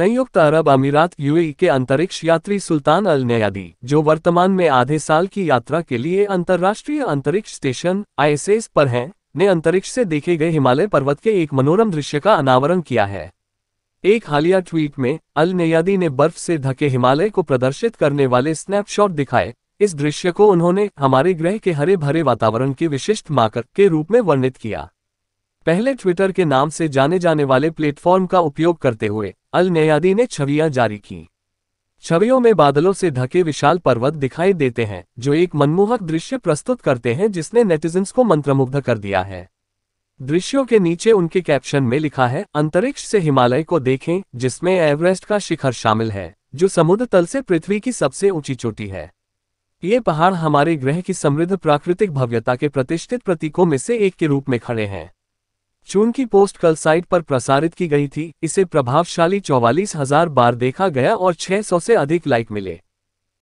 संयुक्त अरब अमीरात यूएई के अंतरिक्ष यात्री सुल्तान अल नयादी जो वर्तमान में आधे साल की यात्रा के लिए अंतर्राष्ट्रीय अंतरिक्ष स्टेशन आईएसएस पर हैं ने अंतरिक्ष से देखे गए हिमालय पर्वत के एक मनोरम दृश्य का अनावरण किया है एक हालिया ट्वीट में अल नयादी ने बर्फ से ढके हिमालय को प्रदर्शित करने वाले स्नैपशॉट दिखाए इस दृश्य को उन्होंने हमारे ग्रह के हरे भरे वातावरण के विशिष्ट माकर के रूप में वर्णित किया पहले ट्विटर के नाम से जाने जाने वाले प्लेटफॉर्म का उपयोग करते हुए अल नयादी ने छवियां जारी की छवियों में बादलों से ढके विशाल पर्वत दिखाई देते हैं जो एक मनमोहक दृश्य प्रस्तुत करते हैं जिसने नेटिजन्स को मंत्रमुग्ध कर दिया है दृश्यों के नीचे उनके कैप्शन में लिखा है अंतरिक्ष से हिमालय को देखें जिसमें एवरेस्ट का शिखर शामिल है जो समुद्र तल से पृथ्वी की सबसे ऊंची चोटी है ये पहाड़ हमारे ग्रह की समृद्ध प्राकृतिक भव्यता के प्रतिष्ठित प्रतीकों में से एक के रूप में खड़े हैं चून की पोस्ट कल साइट पर प्रसारित की गई थी इसे प्रभावशाली चौवालीस हजार बार देखा गया और 600 से अधिक लाइक मिले